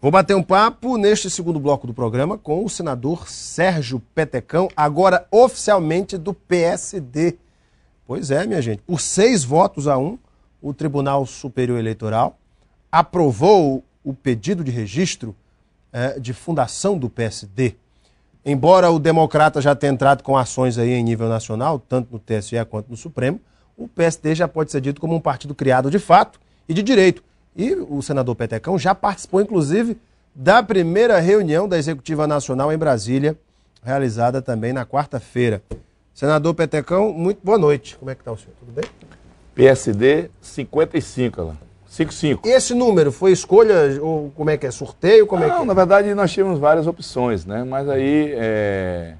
Vou bater um papo neste segundo bloco do programa com o senador Sérgio Petecão, agora oficialmente do PSD. Pois é, minha gente, por seis votos a um, o Tribunal Superior Eleitoral aprovou o pedido de registro é, de fundação do PSD. Embora o Democrata já tenha entrado com ações aí em nível nacional, tanto no TSE quanto no Supremo, o PSD já pode ser dito como um partido criado de fato e de direito e o senador Petecão já participou, inclusive, da primeira reunião da Executiva Nacional em Brasília, realizada também na quarta-feira. Senador Petecão, muito boa noite. Como é que está o senhor? Tudo bem? PSD 55, lá. 55. Esse número foi escolha ou como é que é? Sorteio? Como é Não, é que na verdade nós tínhamos várias opções, né? Mas aí é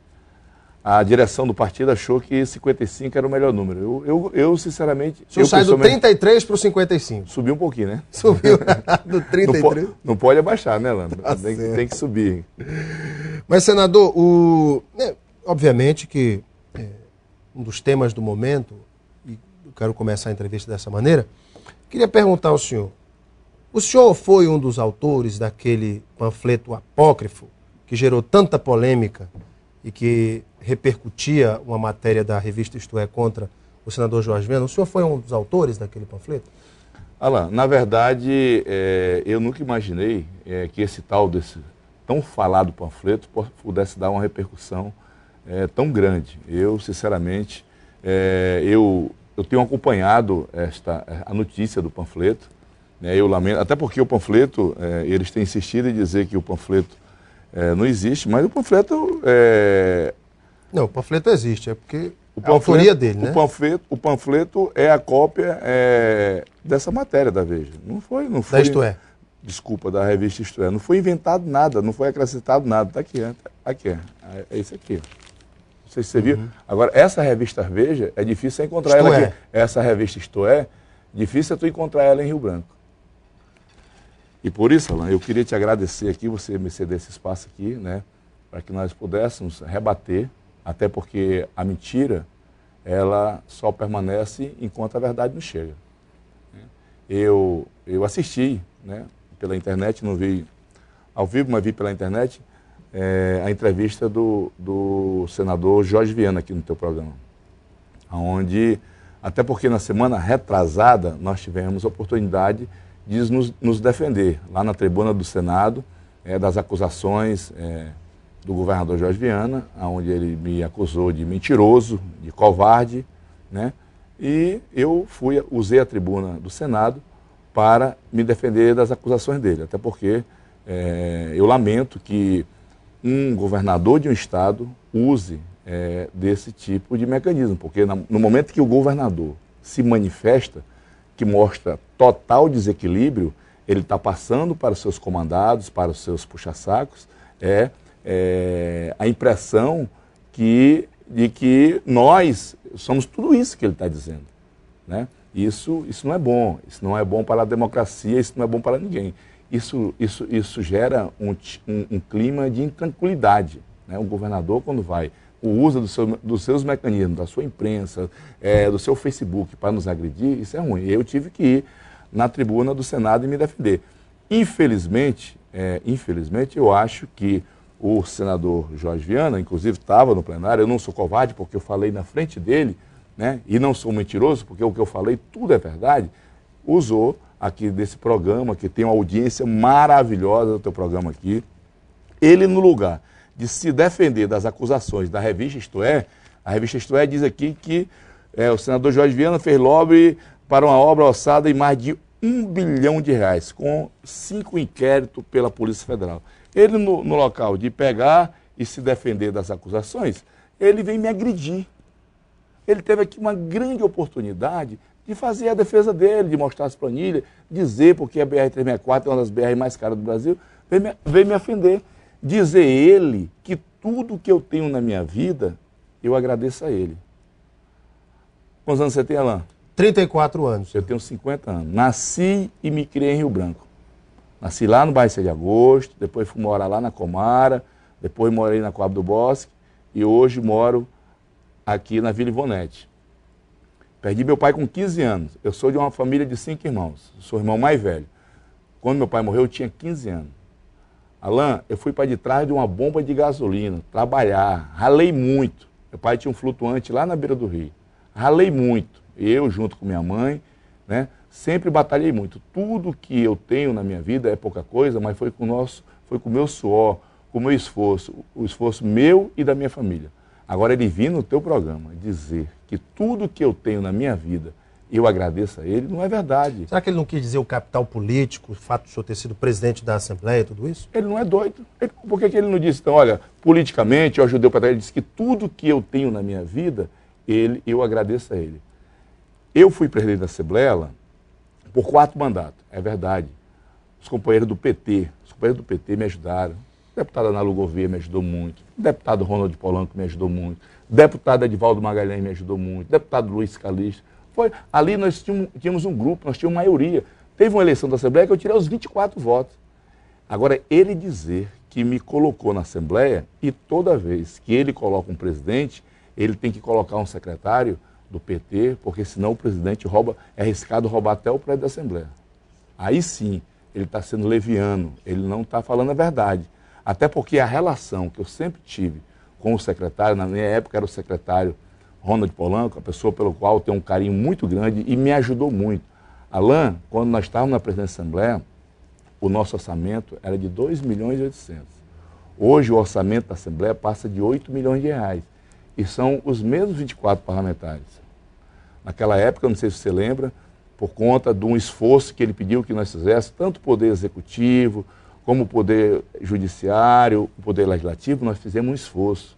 a direção do partido achou que 55 era o melhor número. Eu, eu, eu sinceramente. O eu sai do 33 para o 55. Subiu um pouquinho, né? Subiu do 33. Não, não pode abaixar, né, Lando? Tá tem, tem, que subir. Mas, senador, o... É, obviamente que é, um dos temas do momento, e eu quero começar a entrevista dessa maneira, queria perguntar ao senhor. O senhor foi um dos autores daquele panfleto apócrifo que gerou tanta polêmica e que repercutia uma matéria da revista Isto É contra o senador Jorge Venda. O senhor foi um dos autores daquele panfleto? Alain, ah na verdade, é, eu nunca imaginei é, que esse tal desse tão falado panfleto pudesse dar uma repercussão é, tão grande. Eu, sinceramente, é, eu, eu tenho acompanhado esta, a notícia do panfleto. Né, eu lamento, até porque o panfleto, é, eles têm insistido em dizer que o panfleto é, não existe, mas o panfleto é... Não, o panfleto existe, é porque o panfleto, é a autoria dele, né? O panfleto, o panfleto é a cópia é, dessa matéria da Veja. Não foi, não foi. Da Isto é. Desculpa, da revista Isto é. Não foi inventado nada, não foi acrescentado nada. Está aqui, é, aqui, é, é isso aqui. Não sei se você uhum. viu. Agora, essa revista Veja, é difícil encontrar Isto ela é. aqui. Essa revista Isto é, difícil é tu encontrar ela em Rio Branco. E por isso, Alan, eu queria te agradecer aqui, você me ceder esse espaço aqui, né, para que nós pudéssemos rebater, até porque a mentira, ela só permanece enquanto a verdade não chega. Eu, eu assisti né, pela internet, não vi ao vivo, mas vi pela internet é, a entrevista do, do senador Jorge Viana aqui no teu programa, onde, até porque na semana retrasada, nós tivemos a oportunidade de diz nos, nos defender lá na tribuna do Senado é, das acusações é, do governador Jorge Viana, onde ele me acusou de mentiroso, de covarde, né? E eu fui, usei a tribuna do Senado para me defender das acusações dele, até porque é, eu lamento que um governador de um estado use é, desse tipo de mecanismo, porque no momento que o governador se manifesta, que mostra total desequilíbrio, ele está passando para os seus comandados, para os seus puxa-sacos, é, é, a impressão que, de que nós somos tudo isso que ele está dizendo. Né? Isso, isso não é bom, isso não é bom para a democracia, isso não é bom para ninguém. Isso, isso, isso gera um, um, um clima de intranquilidade. Né? O governador, quando vai o uso do seu, dos seus mecanismos, da sua imprensa, é, do seu Facebook para nos agredir, isso é ruim. Eu tive que ir na tribuna do Senado e me defender. Infelizmente, é, infelizmente, eu acho que o senador Jorge Viana, inclusive estava no plenário, eu não sou covarde porque eu falei na frente dele, né, e não sou mentiroso porque o que eu falei tudo é verdade, usou aqui desse programa, que tem uma audiência maravilhosa do teu programa aqui, ele no lugar de se defender das acusações da revista Isto É, a revista Isto É diz aqui que é, o senador Jorge Viana fez lobby para uma obra alçada em mais de um bilhão de reais, com cinco inquéritos pela Polícia Federal. Ele, no, no local de pegar e se defender das acusações, ele vem me agredir. Ele teve aqui uma grande oportunidade de fazer a defesa dele, de mostrar as planilhas, dizer porque a BR-364 é uma das BR mais caras do Brasil, me, veio me ofender dizer Ele que tudo que eu tenho na minha vida, eu agradeço a Ele. Quantos anos você tem, Alain? 34 anos. Eu tenho 50 anos. Nasci e me criei em Rio Branco. Nasci lá no bairro de Agosto, depois fui morar lá na Comara, depois morei na Coab do Bosque e hoje moro aqui na Vila Ivonete. Perdi meu pai com 15 anos. Eu sou de uma família de cinco irmãos. Sou o irmão mais velho. Quando meu pai morreu, eu tinha 15 anos. Alain, eu fui para de trás de uma bomba de gasolina, trabalhar, ralei muito. Meu pai tinha um flutuante lá na beira do rio. Ralei muito. Eu, junto com minha mãe, né? Sempre batalhei muito. Tudo que eu tenho na minha vida é pouca coisa, mas foi com o nosso, foi com o meu suor, com o meu esforço, o esforço meu e da minha família. Agora ele vir no teu programa dizer que tudo que eu tenho na minha vida eu agradeço a ele, não é verdade. Será que ele não quis dizer o capital político, o fato de o senhor ter sido presidente da Assembleia e tudo isso? Ele não é doido. Ele, por que, que ele não disse, então, olha, politicamente eu ajudei o Patrícia? Ele disse que tudo que eu tenho na minha vida, ele, eu agradeço a ele. Eu fui presidente da Assembleia por quatro mandatos, é verdade. Os companheiros do PT, os companheiros do PT me ajudaram. Deputada Ana Lugovier me ajudou muito. Deputado Ronald Polanco me ajudou muito. Deputado Edvaldo Magalhães me ajudou muito. Deputado Luiz Calista foi. Ali nós tínhamos, tínhamos um grupo, nós tínhamos maioria. Teve uma eleição da Assembleia que eu tirei os 24 votos. Agora, ele dizer que me colocou na Assembleia e toda vez que ele coloca um presidente, ele tem que colocar um secretário do PT, porque senão o presidente rouba, é arriscado roubar até o prédio da Assembleia. Aí sim, ele está sendo leviano, ele não está falando a verdade. Até porque a relação que eu sempre tive com o secretário, na minha época era o secretário Ronald Polanco, a pessoa pelo qual tenho um carinho muito grande e me ajudou muito. Alain, quando nós estávamos na presidência da Assembleia, o nosso orçamento era de 2 milhões e 800. Hoje o orçamento da Assembleia passa de 8 milhões de reais. E são os mesmos 24 parlamentares. Naquela época, não sei se você lembra, por conta de um esforço que ele pediu que nós fizéssemos, tanto o Poder Executivo, como o Poder Judiciário, o Poder Legislativo, nós fizemos um esforço.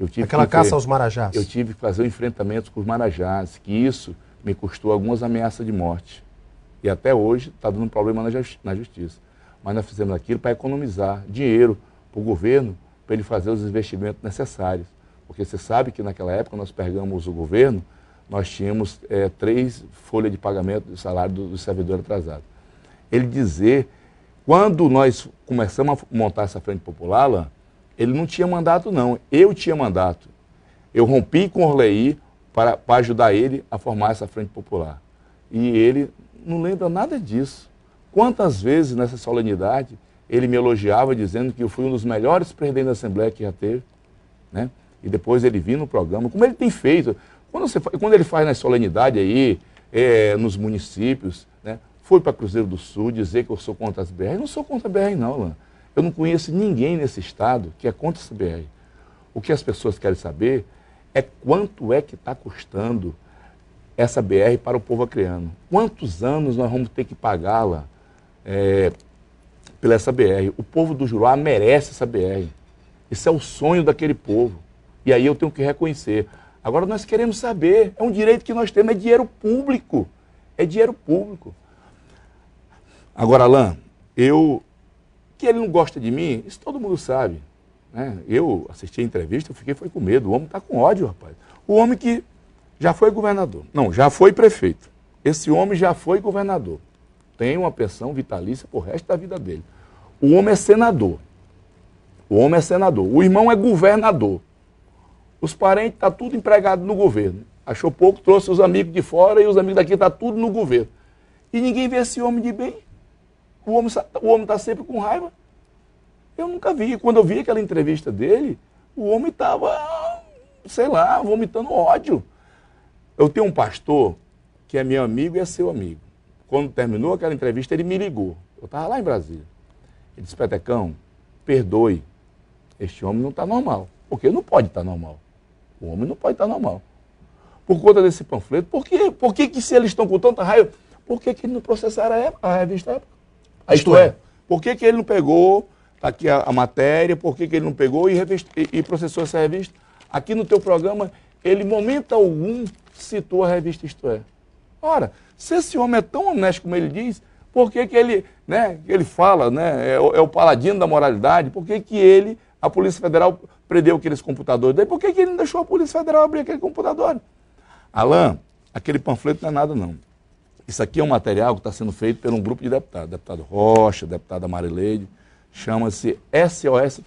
Eu tive Aquela caça aos marajás. Eu tive que fazer um enfrentamento com os marajás, que isso me custou algumas ameaças de morte. E até hoje está dando um problema na, justi na justiça. Mas nós fizemos aquilo para economizar dinheiro para o governo, para ele fazer os investimentos necessários. Porque você sabe que naquela época nós pegamos o governo, nós tínhamos é, três folhas de pagamento de salário do, do servidor atrasado. Ele dizer, quando nós começamos a montar essa frente popular, lá, ele não tinha mandato, não. Eu tinha mandato. Eu rompi com o Orlei para, para ajudar ele a formar essa frente popular. E ele não lembra nada disso. Quantas vezes nessa solenidade ele me elogiava dizendo que eu fui um dos melhores presidentes da Assembleia que já teve, né? E depois ele vinha no programa, como ele tem feito. Quando, você, quando ele faz na solenidade aí, é, nos municípios, né? Foi para Cruzeiro do Sul dizer que eu sou contra as BR. Eu não sou contra a BR, não, Lan. Eu não conheço ninguém nesse estado que é contra essa BR. O que as pessoas querem saber é quanto é que está custando essa BR para o povo acreano. Quantos anos nós vamos ter que pagá-la é, pela essa BR? O povo do Juruá merece essa BR. Esse é o sonho daquele povo. E aí eu tenho que reconhecer. Agora nós queremos saber. É um direito que nós temos, é dinheiro público. É dinheiro público. Agora, Alain, eu que ele não gosta de mim, isso todo mundo sabe. Né? Eu assisti a entrevista, eu fiquei foi com medo. O homem está com ódio, rapaz. O homem que já foi governador. Não, já foi prefeito. Esse homem já foi governador. Tem uma pensão vitalícia o resto da vida dele. O homem é senador. O homem é senador. O irmão é governador. Os parentes estão tá tudo empregado no governo. Achou pouco, trouxe os amigos de fora e os amigos daqui estão tá tudo no governo. E ninguém vê esse homem de bem. O homem está sempre com raiva. Eu nunca vi. Quando eu vi aquela entrevista dele, o homem estava, sei lá, vomitando ódio. Eu tenho um pastor que é meu amigo e é seu amigo. Quando terminou aquela entrevista, ele me ligou. Eu estava lá em Brasília. Ele disse, Petecão, perdoe. Este homem não está normal. Porque não pode estar tá normal. O homem não pode estar tá normal. Por conta desse panfleto, por, quê? por que, que se eles estão com tanta raiva, por que, que não processaram a, época, a revista época? Isto, Isto é, é, por que, que ele não pegou está aqui a, a, matéria, por que, que ele não pegou e, revista, e, e processou essa revista. Aqui no teu programa, ele, momento algum, citou a revista Isto É. Ora, se esse homem é tão honesto como ele diz, por que, que ele, né, ele fala, né, é, é o paladino da moralidade, por que, que ele, a Polícia Federal, prendeu aqueles computadores? Daí por que, que ele não deixou a Polícia Federal abrir aquele computador? Alain, aquele panfleto não é nada, não. Isso aqui é um material que está sendo feito por um grupo de deputados, deputado Rocha, deputada Marileide, chama-se SOS,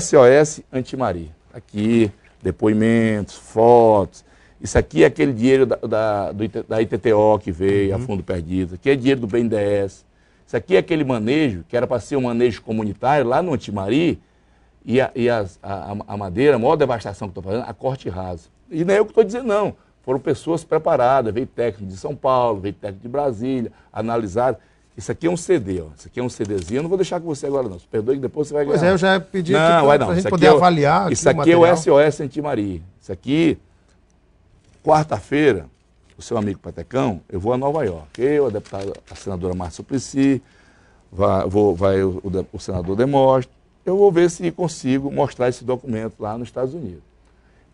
SOS Antimaria. Tá aqui, depoimentos, fotos. Isso aqui é aquele dinheiro da, da, do, da ITTO que veio, uhum. a fundo perdido. Isso aqui é dinheiro do BNDES. Isso aqui é aquele manejo que era para ser um manejo comunitário lá no Antimari e a, e as, a, a madeira, a maior devastação que estou fazendo, a corte rasa. E não é eu que estou dizendo, não. Foram pessoas preparadas, veio técnico de São Paulo, veio técnico de Brasília, analisaram. Isso aqui é um CD, ó. Isso aqui é um CDzinho. Eu não vou deixar com você agora, não. Se perdoe que depois você vai ganhar. Pois é, eu já pedi não, aqui pra, não. pra gente poder é avaliar. Isso aqui, aqui é o SOS Antimaria. Isso aqui, quarta-feira, o seu amigo Patecão, eu vou a Nova York. Eu, a deputada, a senadora Márcia Suplicy, vai, vou, vai o, o, senador Demóstenes. Eu vou ver se consigo mostrar esse documento lá nos Estados Unidos.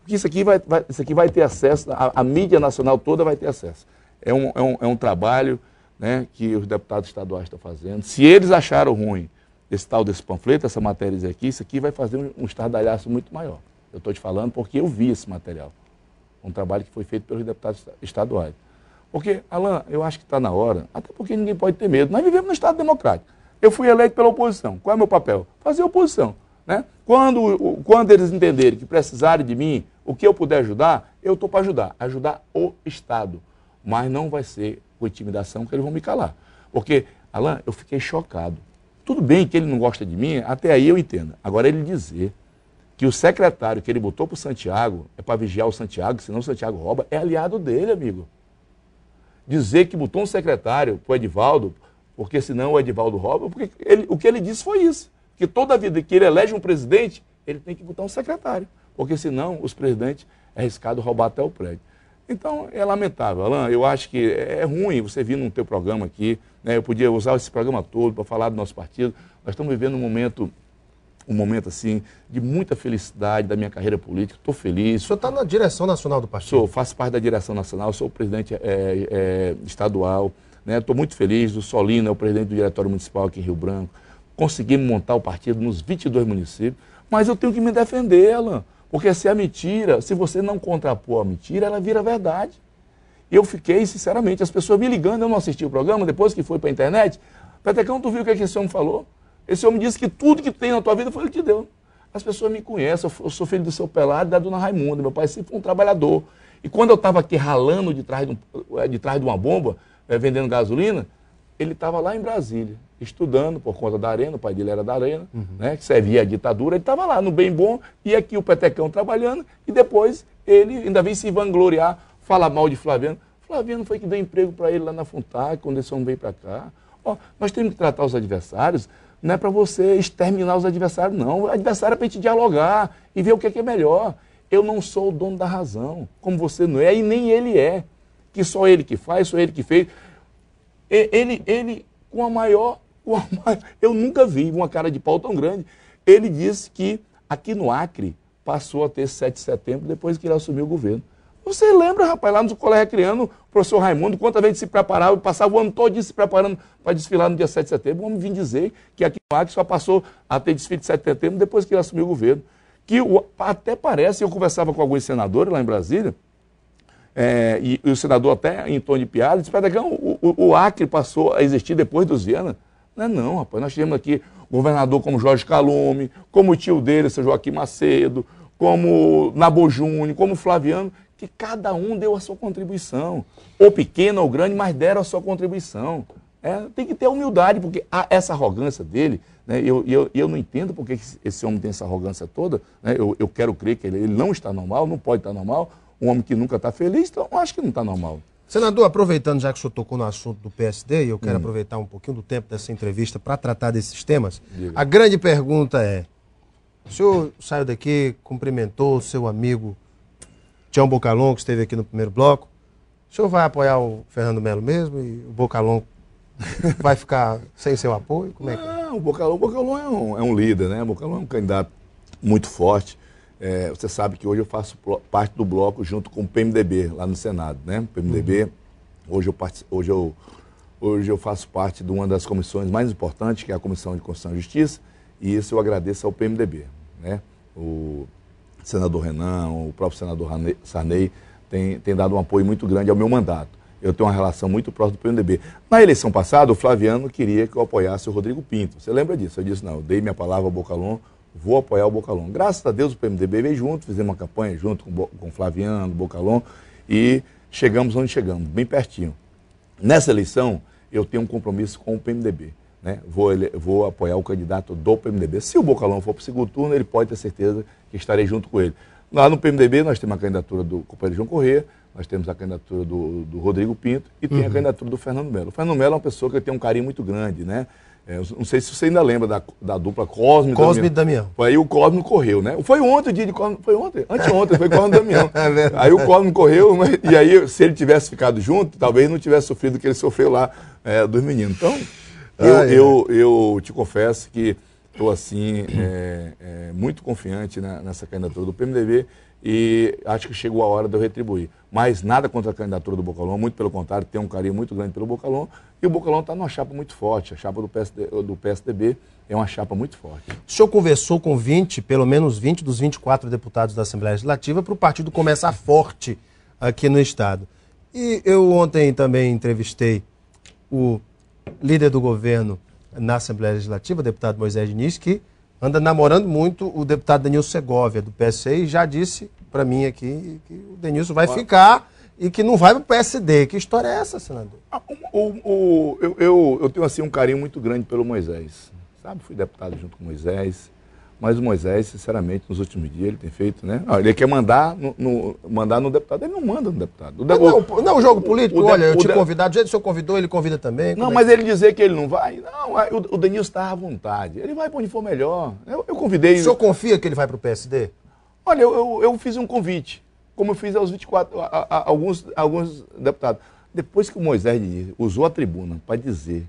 Porque isso aqui vai, vai isso aqui vai ter acesso, a, a mídia nacional toda vai ter acesso. É um, é um, é um trabalho né, que os deputados estaduais estão fazendo, se eles acharam ruim esse tal desse panfleto, essa matéria aqui, isso aqui vai fazer um, estardalhaço muito maior. Eu estou te falando porque eu vi esse material. Um trabalho que foi feito pelos deputados estaduais. Porque, Alain, eu acho que está na hora, até porque ninguém pode ter medo. Nós vivemos no Estado Democrático. Eu fui eleito pela oposição. Qual é o meu papel? Fazer oposição. Né? Quando, quando eles entenderem que precisarem de mim, o que eu puder ajudar, eu estou para ajudar. Ajudar o Estado. Mas não vai ser com intimidação que eles vão me calar. Porque, Alain, eu fiquei chocado. Tudo bem que ele não gosta de mim, até aí eu entendo. Agora, ele dizer que o secretário que ele botou para o Santiago é para vigiar o Santiago, senão o Santiago rouba, é aliado dele, amigo. Dizer que botou um secretário para o Edivaldo, porque senão o Edivaldo rouba, porque ele, o que ele disse foi isso. Que toda vida que ele elege um presidente, ele tem que botar um secretário, porque senão os presidentes é arriscado roubar até o prédio. Então, é lamentável. Alain, eu acho que é, é ruim você vir no teu programa aqui, né? eu podia usar esse programa todo para falar do nosso partido. Nós estamos vivendo um momento um momento assim de muita felicidade da minha carreira política. Estou feliz. O senhor está na direção nacional do partido? Sou, faço parte da direção nacional, sou o presidente é, é, estadual. Estou né? muito feliz. O Solino é o presidente do diretório municipal aqui em Rio Branco. Conseguimos montar o partido nos 22 municípios, mas eu tenho que me defender, Alain. Porque se a mentira, se você não contrapor a mentira, ela vira verdade. Eu fiquei, sinceramente, as pessoas me ligando, eu não assisti o programa, depois que foi para a internet, Petecão, tu viu o que, é que esse homem falou? Esse homem disse que tudo que tem na tua vida foi o que deu. As pessoas me conhecem, eu sou filho do seu pelado da dona Raimunda, meu pai sempre foi um trabalhador. E quando eu estava aqui ralando de trás de, um, eh, de trás de uma bomba, é, vendendo gasolina, ele estava lá em Brasília estudando por conta da arena, o pai dele era da arena, uhum. né, que servia a ditadura, ele estava lá no bem bom, e aqui o Petecão trabalhando, e depois ele ainda vem se vangloriar, fala mal de Flaviano. Flaviano foi que deu emprego para ele lá na Funtac, quando esse homem veio para cá. Ó, nós temos que tratar os adversários, não é para você exterminar os adversários, não. O adversário é para a gente dialogar e ver o que é, que é melhor. Eu não sou o dono da razão, como você não é, e nem ele é. Que só ele que faz, só ele que fez. Ele, ele com a maior eu nunca vi uma cara de pau tão grande. Ele disse que aqui no Acre passou a ter 7 de setembro depois que ele assumiu o governo. Você lembra, rapaz, lá no colégio criando, o professor Raimundo, quanta vezes se preparava, passava o ano todo se preparando para desfilar no dia 7 de setembro. Vamos vir dizer que aqui no Acre só passou a ter desfile de 7 de setembro depois que ele assumiu o governo. Que até parece, eu conversava com alguns senadores lá em Brasília, é, e, e, o senador até em tom de piada, disse, Pedagão, o, o, o Acre passou a existir depois dos Viana. Não é não, rapaz. Nós temos aqui governador como Jorge Calume, como o tio dele, seu Joaquim Macedo, como Nabo Júnior, como Flaviano, que cada um deu a sua contribuição. Ou pequena ou grande, mas deram a sua contribuição. É, tem que ter humildade, porque há essa arrogância dele, né, eu, eu, eu não entendo porque esse homem tem essa arrogância toda, né, eu, eu quero crer que ele, ele não está normal, não pode estar normal, um homem que nunca está feliz, então acho que não está normal. Senador, aproveitando já que o senhor tocou no assunto do PSD, e eu quero hum. aproveitar um pouquinho do tempo dessa entrevista para tratar desses temas, Diga. a grande pergunta é: o senhor saiu daqui, cumprimentou o seu amigo Tião Bocalon, que esteve aqui no primeiro bloco. O senhor vai apoiar o Fernando Melo mesmo e o Bocalon vai ficar sem seu apoio? Como é que... É? Não, o Bocalon, o Bocalon é, um, é um líder, né? O Bocalon é um candidato muito forte. É, você sabe que hoje eu faço parte do bloco junto com o PMDB, lá no Senado, né? PMDB, uhum. hoje, eu hoje, eu, hoje eu faço parte de uma das comissões mais importantes, que é a Comissão de Constituição e Justiça, e isso eu agradeço ao PMDB, né? O senador Renan, o próprio senador Sarney, tem, tem dado um apoio muito grande ao meu mandato. Eu tenho uma relação muito próxima do PMDB. Na eleição passada, o Flaviano queria que eu apoiasse o Rodrigo Pinto. Você lembra disso? Eu disse, não, eu dei minha palavra ao Bocalon, vou apoiar o Bocalon. Graças a Deus o PMDB veio junto, fizemos uma campanha junto com, com Flaviano, Bocalon, e chegamos onde chegamos, bem pertinho. Nessa eleição, eu tenho um compromisso com o PMDB. Né? Vou, ele, vou apoiar o candidato do PMDB. Se o Bocalon for para o segundo turno, ele pode ter certeza que estarei junto com ele. Lá no PMDB, nós temos a candidatura do companheiro João Corrêa, nós temos a candidatura do, do Rodrigo Pinto e uhum. tem a uhum. candidatura do Fernando Melo. O Fernando Melo é uma pessoa que eu tenho um carinho muito grande, né? É, não sei se você ainda lembra da, da dupla Cosme, Cosme e Damião. Foi aí o Cosme correu, né? Foi ontem o dia de Cosme, foi ontem, anteontem, foi Cosme e Damião. É aí o Cosme correu, mas, né? e aí se ele tivesse ficado junto, talvez não tivesse sofrido o que ele sofreu lá é, dos meninos. Então, ah, eu, ah, eu, eu te confesso que estou assim, é, é, muito confiante na, nessa candidatura do PMDB e acho que chegou a hora de eu retribuir. Mas nada contra a candidatura do Bocalon, muito pelo contrário, tem um carinho muito grande pelo Bocalon. E o Bocalon está numa chapa muito forte, a chapa do, PSD, do, PSDB é uma chapa muito forte. O senhor conversou com 20, pelo menos 20 dos 24 deputados da Assembleia Legislativa para o partido começar forte aqui no Estado. E eu ontem também entrevistei o líder do governo na Assembleia Legislativa, o deputado Moisés Diniz, que anda namorando muito o deputado Denilson Segovia, do PSC, e já disse para mim aqui que o Denilson vai ficar e que não vai para o PSD. Que história é essa, senador? Ah, o, o, eu, eu, eu tenho assim um carinho muito grande pelo Moisés. Sabe, fui deputado junto com o Moisés. Mas Moisés, sinceramente, nos últimos dias, ele tem feito, né? Ah, ele quer mandar no, no, mandar no deputado, ele não manda no deputado. O de... não, não, é o jogo político, o, o olha, de... eu te convidar, do jeito que o senhor convidou, ele convida também. Não, é mas é? ele dizer que ele não vai, não, o, o Denilson está à vontade. Ele vai para onde for melhor. Eu, eu convidei. O senhor confia que ele vai para o PSD? Olha, eu, eu, eu, fiz um convite, como eu fiz aos 24, a, a, a alguns, alguns deputados. Depois que o Moisés usou a tribuna para dizer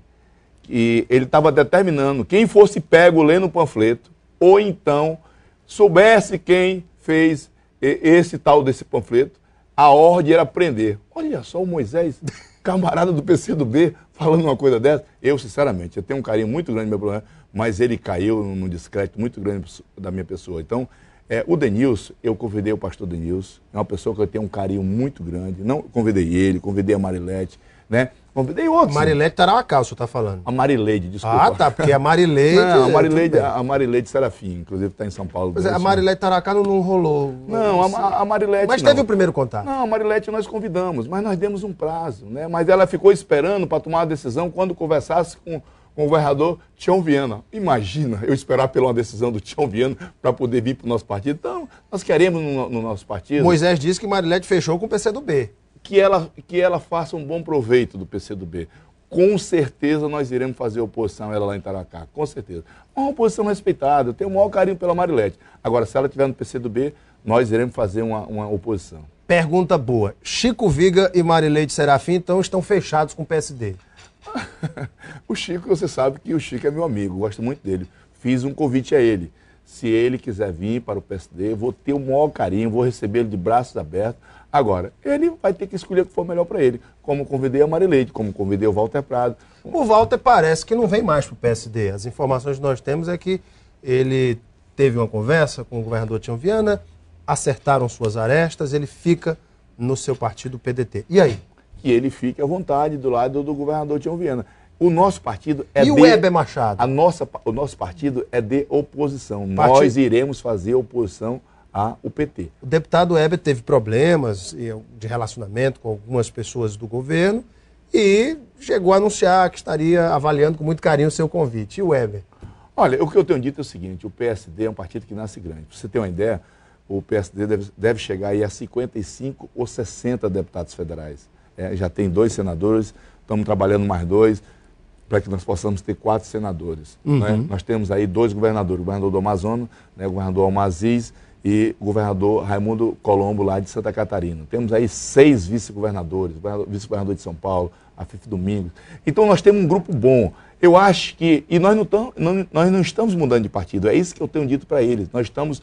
que ele estava determinando quem fosse pego lendo o panfleto, ou então soubesse quem fez esse tal desse panfleto, a ordem era prender. Olha só o Moisés, camarada do PCdoB, falando uma coisa dessa. Eu, sinceramente, eu tenho um carinho muito grande meu problema, mas ele caiu num discreto muito grande da minha pessoa. Então, é, o Denilson, eu convidei o pastor Denilson, é uma pessoa que eu tenho um carinho muito grande. Não convidei ele, convidei a Marilete, né? Convidei outros. Marilete Tarauacá, o senhor está falando. A Marileide, desculpa. Ah, tá, porque a Marileide. Não, a Marileide, é a Marileide Serafim, inclusive, está em São Paulo. Mas é, a Marilete Tarauacá não, não rolou. Não, a, a Mas não. teve o primeiro contato. Não, a Marilete nós convidamos, mas nós demos um prazo, né? Mas ela ficou esperando para tomar a decisão quando conversasse com, com o governador Tião Viana. Imagina eu esperar pela uma decisão do Tião Viana para poder vir para o nosso partido. Então, nós queremos no, no nosso partido. Moisés disse que Marilete fechou com o PCdoB que ela, que ela faça um bom proveito do PCdoB. Com certeza nós iremos fazer oposição a ela lá em Taracá, com certeza. É uma oposição respeitada, eu tenho o maior carinho pela Marilete. Agora, se ela estiver no PCdoB, nós iremos fazer uma, uma oposição. Pergunta boa. Chico Viga e Marileide Serafim, então, estão fechados com o PSD? o Chico, você sabe que o Chico é meu amigo, gosto muito dele. Fiz um convite a ele. Se ele quiser vir para o PSD, vou ter o maior carinho, vou recebê-lo de braços abertos Agora, ele vai ter que escolher o que for melhor para ele, como convidei a Marileide, como convidei o Walter Prado. O Walter parece que não vem mais para o PSD. As informações que nós temos é que ele teve uma conversa com o governador Tião Viana, acertaram suas arestas, ele fica no seu partido PDT. E aí? Que ele fique à vontade do lado do governador Tião Viana. O nosso partido é e de... o Weber Machado? A nossa, o nosso partido é de oposição. Partido... Nós iremos fazer oposição ao PT. O deputado Weber teve problemas de relacionamento com algumas pessoas do governo e chegou a anunciar que estaria avaliando com muito carinho o seu convite. E o Weber? Olha, o que eu tenho dito é o seguinte: o PSD é um partido que nasce grande. Para você ter uma ideia, o PSD deve, deve chegar aí a 55 ou 60 deputados federais. É, já tem dois senadores, estamos trabalhando mais dois para que nós possamos ter quatro senadores. Né? Uhum. Né? Nós temos aí dois governadores, o governador do Amazonas, né, o governador Almaziz e o governador Raimundo Colombo, lá de Santa Catarina. Temos aí seis vice-governadores, vice-governador de São Paulo, a FIFA Domingos. Então nós temos um grupo bom. Eu acho que. E nós não, não, nós não estamos mudando de partido, é isso que eu tenho dito para eles. Nós estamos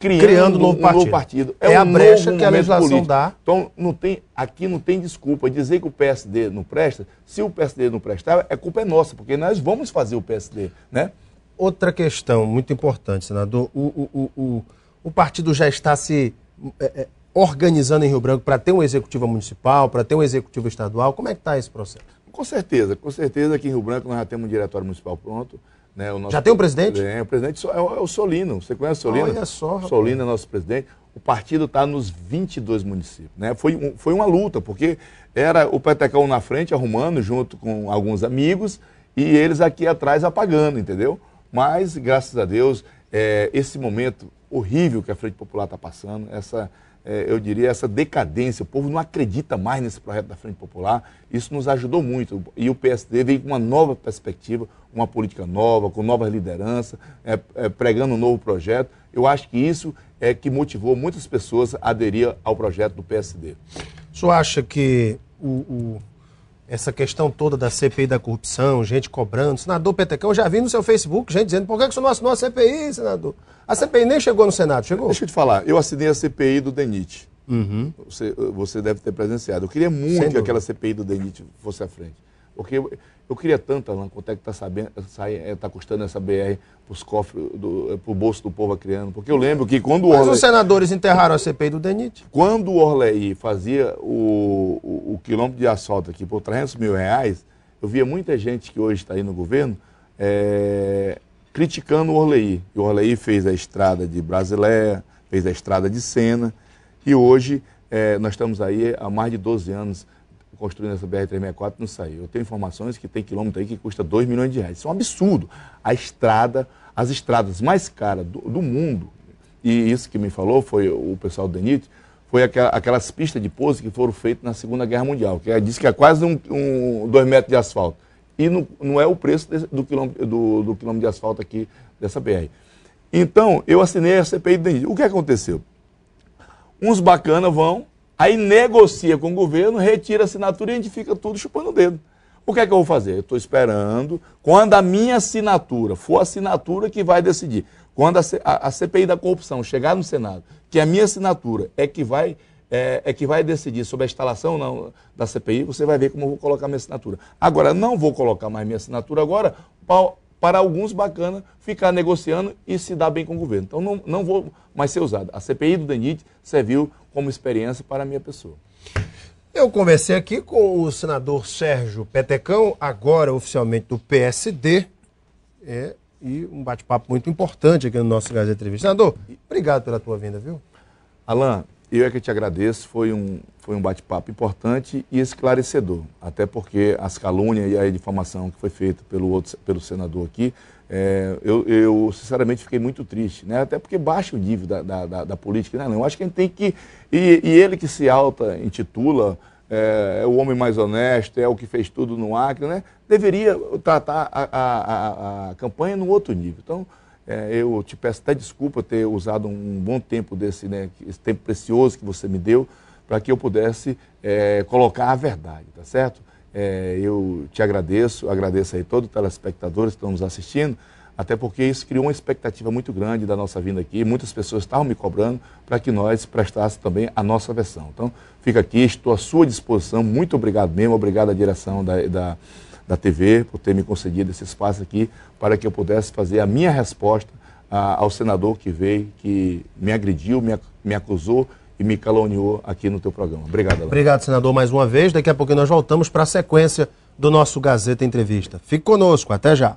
criando, criando um novo, um partido. novo partido. É, é um a brecha que a legislação político. dá. Então não tem, aqui não tem desculpa. Dizer que o PSD não presta, se o PSD não prestar, a é culpa é nossa, porque nós vamos fazer o PSD. Né? Outra questão muito importante, senador. o, o, o, o o partido já está se é, é, organizando em Rio Branco para ter um executivo municipal, para ter um executivo estadual? Como é que está esse processo? Com certeza, com certeza que em Rio Branco nós já temos um diretório municipal pronto. Né, já tem um presidente? É, o presidente é o, é o Solino. Você conhece o Solino? Olha só. Rapaz. Solino é nosso presidente. O partido está nos 22 municípios. Né? Foi, um, foi uma luta, porque era o Petecão na frente, arrumando, junto com alguns amigos, e eles aqui atrás apagando, entendeu? Mas, graças a Deus, é, esse momento horrível que a Frente Popular está passando, essa, é, eu diria, essa decadência. O povo não acredita mais nesse projeto da Frente Popular. Isso nos ajudou muito. E o PSD veio com uma nova perspectiva, uma política nova, com novas lideranças, é, é, pregando um novo projeto. Eu acho que isso é que motivou muitas pessoas a aderir ao projeto do PSD. O senhor acha que o, o essa questão toda da CPI da corrupção, gente cobrando. Senador Petecão, eu já vi no seu Facebook gente dizendo por que você não assinou a CPI, senador? A CPI nem chegou no Senado, chegou? Deixa eu te falar, eu assinei a CPI do DENIT. Uhum. Você, você deve ter presenciado. Eu queria muito que aquela CPI do DENIT fosse à frente. Porque eu, eu queria tanto, Alan, quanto é que está é, tá custando essa BR para os cofres, para o eh, bolso do povo acriano. Porque eu lembro que quando o Mas os senadores enterraram a CPI do DENIT. Quando o Orlei fazia o, o, o quilômetro de asfalto aqui por 300 mil reais, eu via muita gente que hoje está aí no governo é, criticando o Orlei. E o Orlei fez a estrada de Brasileia, fez a estrada de Sena, e hoje é, nós estamos aí há mais de 12 anos construindo essa BR-364 não saiu. Eu tenho informações que tem quilômetro aí que custa 2 milhões de reais. Isso é um absurdo. A estrada, as estradas mais caras do, do mundo, e isso que me falou foi o pessoal do DENIT, foi aquelas pistas de pouso que foram feitas na Segunda Guerra Mundial, que é, diz que é quase um, um, dois metros de asfalto. E não, não é o preço desse, do, quilômetro, do, do quilômetro de asfalto aqui dessa BR. Então, eu assinei a CPI do DENIT. O que aconteceu? Uns bacanas vão, Aí negocia com o governo, retira a assinatura e a gente fica tudo chupando o dedo. O que é que eu vou fazer? Eu estou esperando. Quando a minha assinatura for a assinatura que vai decidir, quando a, a, a, CPI da corrupção chegar no Senado, que a minha assinatura é que vai, é, é que vai decidir sobre a instalação não, da CPI, você vai ver como eu vou colocar minha assinatura. Agora, não vou colocar mais minha assinatura agora, para alguns bacana ficar negociando e se dar bem com o governo. Então não, não vou mais ser usado. A CPI do DENIT serviu como experiência para a minha pessoa. Eu conversei aqui com o senador Sérgio Petecão, agora oficialmente do PSD, é, e um bate-papo muito importante aqui no nosso Gás de Entrevista. Senador, obrigado pela tua vinda, viu? Alain, eu é que te agradeço, foi um, foi um bate-papo importante e esclarecedor, até porque as calúnias e a difamação que foi feita pelo, outro, pelo senador aqui, é, eu, eu, sinceramente fiquei muito triste, né? até porque baixa o nível da, da, da, da política, né? não, eu acho que a gente tem que, e, e ele que se auto-intitula, é, é, o homem mais honesto, é o que fez tudo no Acre, né? deveria tratar a, a, a, a campanha num outro nível. Então, é, eu te peço até desculpa ter usado um bom tempo desse, né, esse tempo precioso que você me deu, para que eu pudesse é, colocar a verdade, tá certo? É, eu te agradeço, agradeço aí todo o telespectadores que estão nos assistindo, até porque isso criou uma expectativa muito grande da nossa vinda aqui. Muitas pessoas estavam me cobrando para que nós prestássemos também a nossa versão. Então, fica aqui, estou à sua disposição. Muito obrigado mesmo, obrigado à direção da, da da TV por ter me concedido esse espaço aqui para que eu pudesse fazer a minha resposta a, ah, ao senador que veio, que me agrediu, me, me acusou e me caluniou aqui no teu programa. Obrigado, Alan. Obrigado, senador, mais uma vez. Daqui a pouco nós voltamos para a sequência do nosso Gazeta Entrevista. Fique conosco, até já.